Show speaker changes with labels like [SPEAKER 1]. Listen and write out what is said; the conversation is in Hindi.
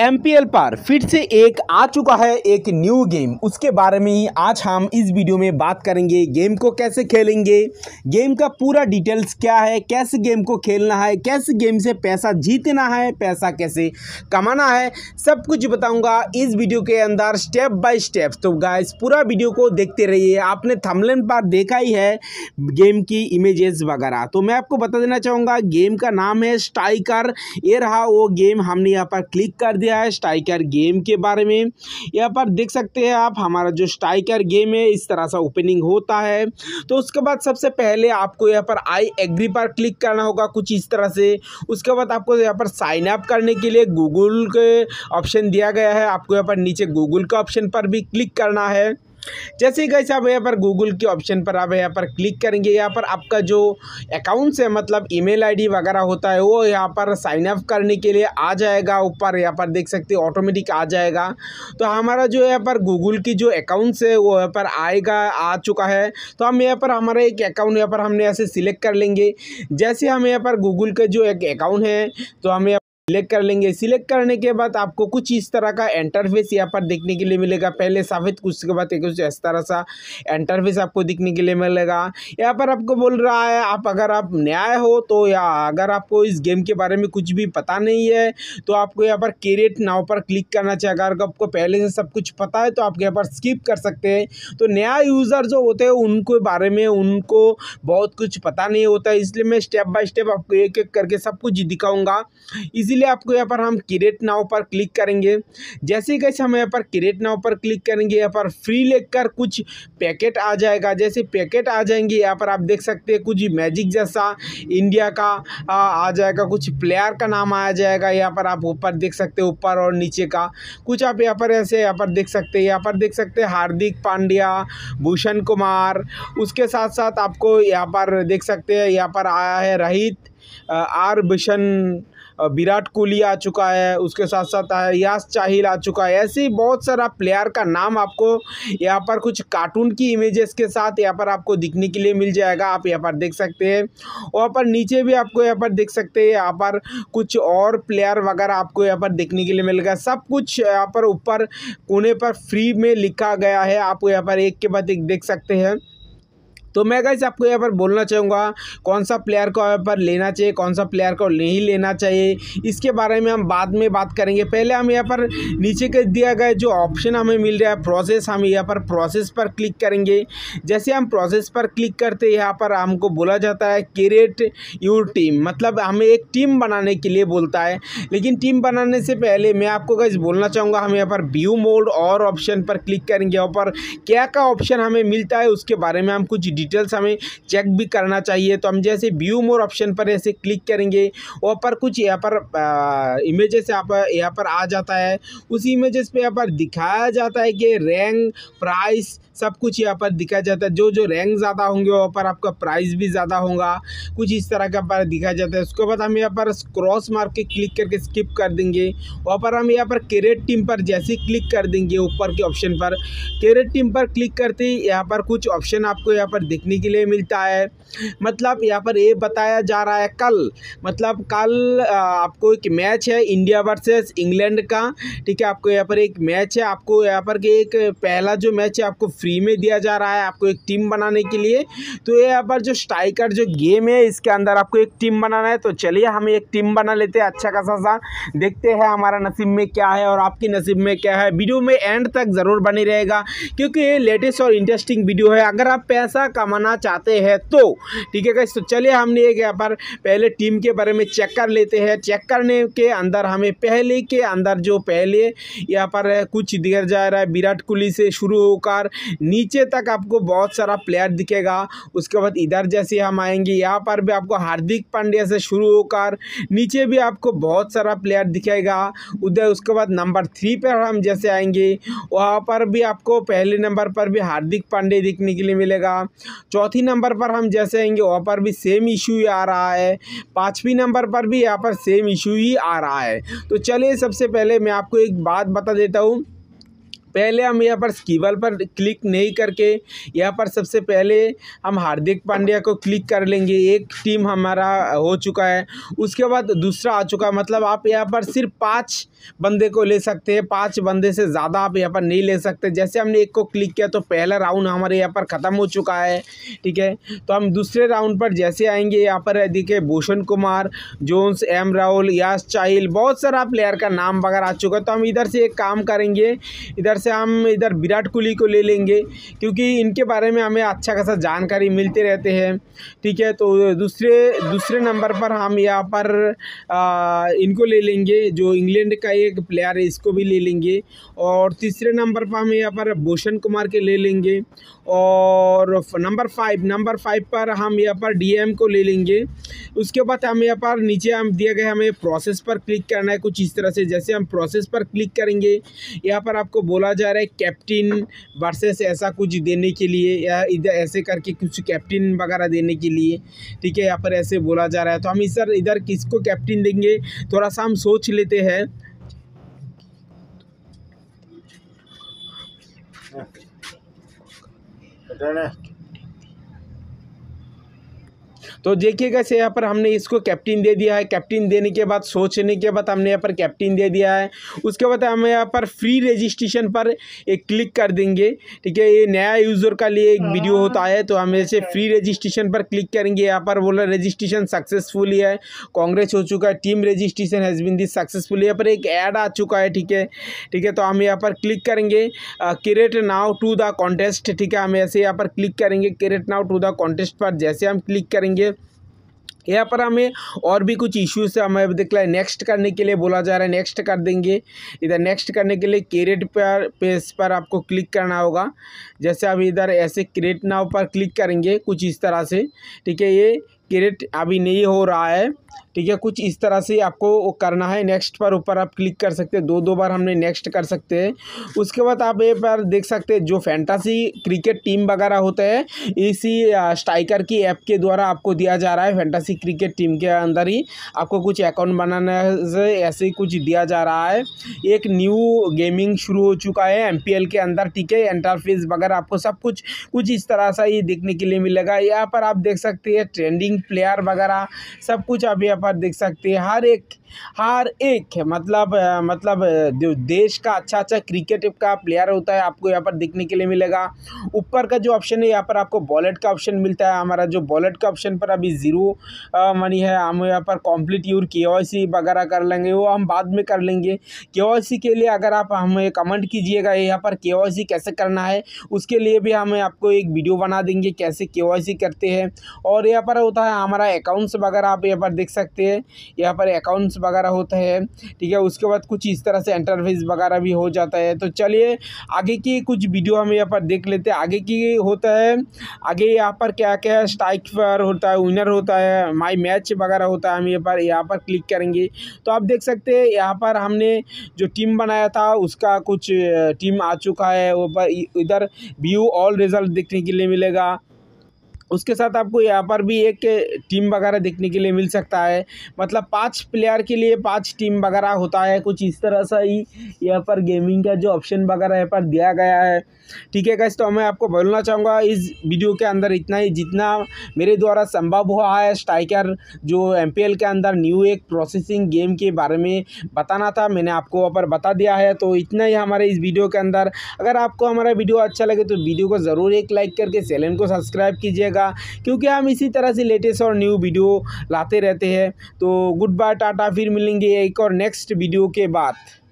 [SPEAKER 1] एल पर फिर से एक आ चुका है एक न्यू गेम उसके बारे में ही आज हम इस वीडियो में बात करेंगे गेम को कैसे खेलेंगे गेम का पूरा डिटेल्स क्या है कैसे गेम को खेलना है कैसे गेम से पैसा जीतना है पैसा कैसे कमाना है सब कुछ बताऊंगा इस वीडियो के अंदर स्टेप बाय स्टेप तो गाइस पूरा वीडियो को देखते रहिए आपने थमलन पर देखा ही है गेम की इमेजेस वगैरह तो मैं आपको बता देना चाहूँगा गेम का नाम है स्ट्राइकर ये रहा वो गेम हमने यहाँ पर क्लिक कर दिया दिया है स्ट्राइकर गेम के बारे में यहाँ पर देख सकते हैं आप हमारा जो स्ट्राइकर गेम है इस तरह सा ओपनिंग होता है तो उसके बाद सबसे पहले आपको यहाँ पर आई एग्री पर क्लिक करना होगा कुछ इस तरह से उसके बाद आपको यहाँ पर साइन अप करने के लिए गूगल के ऑप्शन दिया गया है आपको यहाँ पर नीचे गूगल के ऑप्शन पर भी क्लिक करना है जैसे ही गैसे आप यहाँ पर गूगल के ऑप्शन पर आप यहाँ पर क्लिक करेंगे यहाँ पर आपका जो अकाउंट्स है मतलब ईमेल आईडी वगैरह होता है वो यहाँ पर साइन अप करने के लिए आ जाएगा ऊपर यहाँ पर देख सकते ऑटोमेटिक आ जाएगा तो हमारा जो यहाँ पर गूगल की जो अकाउंट्स है वो यहाँ पर आएगा आ चुका है तो हम यहाँ पर हमारा एक अकाउंट यहाँ पर हमने ऐसे सिलेक्ट कर लेंगे जैसे हम यहाँ पर गूगल का जो एक अकाउंट है तो हम सिलेक्ट कर लेंगे सिलेक्ट करने के बाद आपको कुछ इस तरह का इंटरफेस यहाँ पर देखने के लिए मिलेगा पहले साफेद के बाद एक कुछ इस तरह सा इंटरफेस आपको दिखने के लिए मिलेगा यहाँ पर आपको बोल रहा है आप अगर आप न्याय हो तो या अगर आपको इस गेम के बारे में कुछ भी पता नहीं है तो आपको यहाँ पर क्रिएट नाव पर क्लिक करना चाहिए अगर आपको पहले से सब कुछ पता है तो आप यहाँ पर स्किप कर सकते हैं तो नया यूज़र जो होते हैं उनके बारे में उनको बहुत कुछ पता नहीं होता इसलिए मैं स्टेप बाय स्टेप आपको एक एक करके सब कुछ दिखाऊँगा इसी इसीलिए आपको यहाँ पर हम क्रिएट नाव पर क्लिक करेंगे जैसे ही कैसे हम यहाँ पर क्रिएट नाव पर क्लिक करेंगे यहाँ पर फ्री लेकर कुछ पैकेट आ जाएगा जैसे पैकेट आ जाएंगे यहाँ पर आप देख सकते हैं कुछ मैजिक जैसा इंडिया का आ, आ जाएगा कुछ प्लेयर का नाम आ जाएगा यहाँ पर आप ऊपर देख सकते हैं ऊपर और नीचे का कुछ आप यहाँ पर ऐसे यहाँ पर देख सकते हैं यहाँ पर देख सकते हैं हार्दिक पांड्या भूषण कुमार उसके साथ साथ आपको यहाँ पर देख सकते हैं यहाँ पर आया है रहित आर भूषण विराट कोहली आ चुका है उसके साथ साथ यास चाहिल आ चुका है ऐसे ही बहुत सारा प्लेयर का नाम आपको यहाँ पर कुछ कार्टून की इमेजेस के साथ यहाँ पर आपको दिखने के लिए मिल जाएगा आप यहाँ पर देख सकते हैं वहाँ पर नीचे भी आपको यहाँ पर देख सकते हैं यहाँ पर कुछ और प्लेयर वगैरह आपको यहाँ पर देखने के लिए मिलेगा सब कुछ यहाँ पर ऊपर कोने पर फ्री में लिखा गया है आप यहाँ पर एक के बाद एक देख सकते हैं तो मैं कैसे आपको यहाँ पर बोलना चाहूँगा कौन सा प्लेयर को यहाँ पर लेना चाहिए कौन सा प्लेयर को नहीं लेना चाहिए इसके बारे में हम बाद में बात करेंगे पहले हम यहाँ पर नीचे के दिया गया जो ऑप्शन हमें मिल रहा है प्रोसेस हम यहाँ पर प्रोसेस पर क्लिक करेंगे जैसे हम प्रोसेस पर क्लिक करते यहाँ पर हमको बोला जाता है क्रिएट यूर टीम मतलब हमें एक टीम बनाने के लिए बोलता है लेकिन टीम बनाने से पहले मैं आपको गाइज बोलना चाहूँगा हम यहाँ पर व्यू मोड और ऑप्शन पर क्लिक करेंगे यहाँ पर क्या क्या ऑप्शन हमें मिलता है उसके बारे में हम कुछ डिटेल्स हमें चेक भी करना चाहिए तो हम जैसे व्यू मोर ऑप्शन पर ऐसे क्लिक करेंगे वहाँ पर कुछ यहाँ पर इमेजेस यहाँ पर यहाँ पर आ जाता है उसी इमेजेस पे यहाँ पर दिखाया जाता है कि रैंक प्राइस सब कुछ यहाँ पर दिखाया जाता है जो जो रैंक ज़्यादा होंगे वहाँ पर आपका प्राइस भी ज़्यादा होगा कुछ इस तरह का पर दिखाया जाता है उसके बाद हम यहाँ पर क्रॉस मार्क के क्लिक करके स्किप कर देंगे वहाँ पर हम यहाँ पर केरेट टीम पर जैसे क्लिक कर देंगे ऊपर के ऑप्शन पर केरेट टीम पर क्लिक करते ही यहाँ पर कुछ ऑप्शन आपको यहाँ पर देखने के लिए मिलता है मतलब यहाँ पर ये बताया जा रहा है कल मतलब कल आपको एक मैच है इंडिया वर्सेस इंग्लैंड का ठीक है आपको यहाँ पर एक मैच है आपको यहाँ पर एक पहला जो मैच है आपको फ्री में दिया जा रहा है आपको एक टीम बनाने के लिए तो ये यहाँ पर जो स्ट्राइकर जो गेम है इसके अंदर आपको एक टीम बनाना है तो चलिए हम एक टीम बना लेते हैं अच्छा खासा सा देखते हैं हमारा नसीब में क्या है और आपकी नसीब में क्या है वीडियो में एंड तक ज़रूर बनी रहेगा क्योंकि ये लेटेस्ट और इंटरेस्टिंग वीडियो है अगर आप पैसा कमाना चाहते हैं तो ठीक है गाइस तो चलिए हमने एक यहाँ पर पहले टीम के बारे में चेक कर लेते हैं चेक करने के अंदर हमें पहले के अंदर जो पहले यहाँ पर कुछ दिखा जा रहा है विराट कोहली से शुरू होकर नीचे तक आपको बहुत सारा प्लेयर दिखेगा उसके बाद इधर जैसे हम आएंगे यहाँ पर भी आपको हार्दिक पांड्या से शुरू होकर नीचे भी आपको बहुत सारा प्लेयर दिखेगा उधर उसके बाद नंबर थ्री पर हम जैसे आएंगे वहाँ पर भी आपको पहले नंबर पर भी हार्दिक पांडे दिखने के लिए मिलेगा चौथी नंबर पर हम जैसे आएंगे वहाँ पर भी सेम इशू ही आ रहा है पाँचवीं नंबर पर भी यहाँ पर सेम इशू ही आ रहा है तो चलिए सबसे पहले मैं आपको एक बात बता देता हूँ पहले हम यहाँ पर स्कीबल पर क्लिक नहीं करके यहाँ पर सबसे पहले हम हार्दिक पांड्या को क्लिक कर लेंगे एक टीम हमारा हो चुका है उसके बाद दूसरा आ चुका मतलब आप यहाँ पर सिर्फ पाँच बंदे को ले सकते हैं पाँच बंदे से ज़्यादा आप यहाँ पर नहीं ले सकते जैसे हमने एक को क्लिक किया तो पहला राउंड हमारे यहाँ पर ख़त्म हो चुका है ठीक है तो हम दूसरे राउंड पर जैसे आएंगे यहाँ पर देखिए भूषण कुमार जोन्स एम राहुल यास चाहल बहुत सारा प्लेयर का नाम वगैरह आ चुका है तो हम इधर से एक काम करेंगे इधर प्रकार से हम इधर विराट कोहली को ले लेंगे क्योंकि इनके बारे में हमें अच्छा खासा जानकारी मिलते रहते हैं ठीक है तो दूसरे दूसरे नंबर पर हम यहाँ पर आ, इनको ले लेंगे जो इंग्लैंड का एक प्लेयर है इसको भी ले लेंगे और तीसरे नंबर पर हम यहाँ पर भूषण कुमार के ले लेंगे और नंबर फाइव नंबर फाइव पर हम यहाँ पर डी को ले लेंगे उसके बाद हम यहाँ पर नीचे हम दिया गया हमें प्रोसेस पर क्लिक करना है कुछ इस तरह से जैसे हम प्रोसेस पर क्लिक करेंगे यहाँ पर आपको बोला बोला जा रहा है कैप्टन वर्सेस ऐसा कुछ देने के लिए या इधर ऐसे करके कुछ कैप्टन वगैरह देने के लिए ठीक है यहाँ पर ऐसे बोला जा रहा है तो हम इस सर इधर किसको कैप्टन देंगे थोड़ा सा हम सोच लेते हैं ठीक हाँ। तो देखिएगा से यहाँ पर हमने इसको कैप्टन दे दिया है कैप्टन देने के बाद सोचने के बाद हमने यहाँ पर कैप्टन दे दिया है उसके बाद हम यहाँ पर फ्री रजिस्ट्रेशन पर एक क्लिक कर देंगे ठीक है ये नया यूज़र का लिए एक वीडियो हाँ। होता है तो हम ऐसे फ्री रजिस्ट्रेशन पर क्लिक करेंगे यहाँ पर बोला रजिस्ट्रेशन सक्सेसफुली है कांग्रेस हो चुका है team registration has been this successful यहाँ पर एक ऐड आ चुका है ठीक है ठीक है तो हम यहाँ पर क्लिक करेंगे create now to the contest ठीक है हम ऐसे यहाँ पर क्लिक करेंगे create now to the contest पर जैसे हम क्लिक करेंगे यहाँ पर हमें और भी कुछ इश्यूज है हमें देख लिया नेक्स्ट करने के लिए बोला जा रहा है नेक्स्ट कर देंगे इधर नेक्स्ट करने के लिए क्रिएट पर पेज पर आपको क्लिक करना होगा जैसे आप इधर ऐसे क्रिएट नाव पर क्लिक करेंगे कुछ इस तरह से ठीक है ये क्रिएट अभी नहीं हो रहा है ठीक है कुछ इस तरह से आपको करना है नेक्स्ट पर ऊपर आप क्लिक कर सकते हैं दो दो बार हमने नेक्स्ट कर सकते हैं उसके बाद आप ये पर देख सकते हैं जो फैंटासी क्रिकेट टीम वगैरह होते हैं इसी स्ट्राइकर की ऐप के द्वारा आपको दिया जा रहा है फैंटासी क्रिकेट टीम के अंदर ही आपको कुछ अकाउंट बनाने से ऐसे ही कुछ दिया जा रहा है एक न्यू गेमिंग शुरू हो चुका है एम के अंदर ठीक है एंटरफेस वगैरह आपको सब कुछ कुछ इस तरह सा ही देखने के लिए मिलेगा यहाँ पर आप देख सकते हैं ट्रेंडिंग प्लेयर वगैरह सब कुछ अभी यहाँ पर देख सकते हैं हर एक हर एक मतलब मतलब जो देश का अच्छा अच्छा क्रिकेट का प्लेयर होता है आपको यहाँ पर देखने के लिए मिलेगा ऊपर का जो ऑप्शन है यहाँ पर आपको बॉलेट का ऑप्शन मिलता है हमारा जो बॉलेट का ऑप्शन पर अभी ज़ीरो मनी है हम यहाँ पर कॉम्प्लीट यूर के वगैरह कर लेंगे वो हम बाद में कर लेंगे के के लिए अगर आप हमें कमेंट कीजिएगा यहाँ पर के कैसे करना है उसके लिए भी हम आपको एक वीडियो बना देंगे कैसे के करते हैं और यहाँ पर होता है हमारा अकाउंट्स वगैरह आप यहाँ पर देख सकते हैं यहाँ पर अकाउंट्स वगैरह होता है ठीक है उसके बाद कुछ इस तरह से एंटर वगैरह भी हो जाता है तो चलिए आगे की कुछ वीडियो हम यहाँ पर देख लेते हैं आगे की होता है आगे यहाँ पर क्या क्या स्ट्राइक पर होता है विनर होता है माई मैच वगैरह होता है हम यहाँ पर यहाँ पर क्लिक करेंगे तो आप देख सकते हैं यहाँ पर हमने जो टीम बनाया था उसका कुछ टीम आ चुका है वो पर इधर व्यू ऑल रिजल्ट देखने के लिए मिलेगा उसके साथ आपको यहाँ पर भी एक टीम वगैरह देखने के लिए मिल सकता है मतलब पाँच प्लेयर के लिए पाँच टीम वगैरह होता है कुछ इस तरह से ही यहाँ पर गेमिंग का जो ऑप्शन वगैरह यहाँ पर दिया गया है ठीक है गैस तो मैं आपको बोलना चाहूँगा इस वीडियो के अंदर इतना ही जितना मेरे द्वारा संभव हुआ है स्ट्राइकर जो एम के अंदर न्यू एक प्रोसेसिंग गेम के बारे में बताना था मैंने आपको वहाँ पर बता दिया है तो इतना ही हमारे इस वीडियो के अंदर अगर आपको हमारा वीडियो अच्छा लगे तो वीडियो को ज़रूर एक लाइक करके चैनल को सब्सक्राइब कीजिएगा क्योंकि हम इसी तरह से लेटेस्ट और न्यू वीडियो लाते रहते हैं तो गुड बाय टाटा फिर मिलेंगे एक और नेक्स्ट वीडियो के बाद